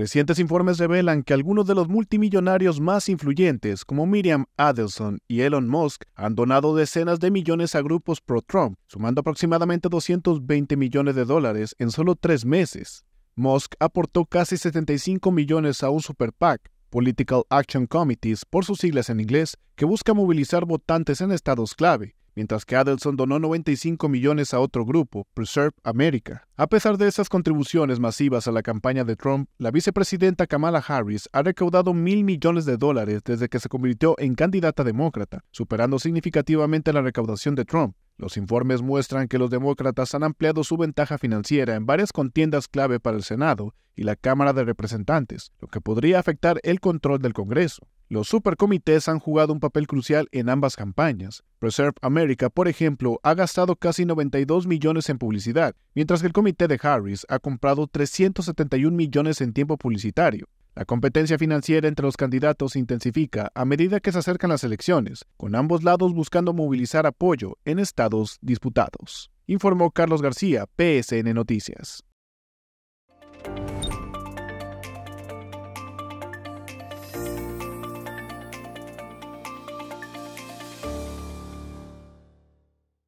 Recientes informes revelan que algunos de los multimillonarios más influyentes, como Miriam Adelson y Elon Musk, han donado decenas de millones a grupos pro-Trump, sumando aproximadamente 220 millones de dólares en solo tres meses. Musk aportó casi 75 millones a un super PAC, Political Action Committees por sus siglas en inglés, que busca movilizar votantes en estados clave, mientras que Adelson donó 95 millones a otro grupo, Preserve America. A pesar de esas contribuciones masivas a la campaña de Trump, la vicepresidenta Kamala Harris ha recaudado mil millones de dólares desde que se convirtió en candidata demócrata, superando significativamente la recaudación de Trump. Los informes muestran que los demócratas han ampliado su ventaja financiera en varias contiendas clave para el Senado y la Cámara de Representantes, lo que podría afectar el control del Congreso. Los supercomités han jugado un papel crucial en ambas campañas. Preserve America, por ejemplo, ha gastado casi 92 millones en publicidad, mientras que el comité de Harris ha comprado 371 millones en tiempo publicitario. La competencia financiera entre los candidatos intensifica a medida que se acercan las elecciones, con ambos lados buscando movilizar apoyo en estados disputados. Informó Carlos García, PSN Noticias.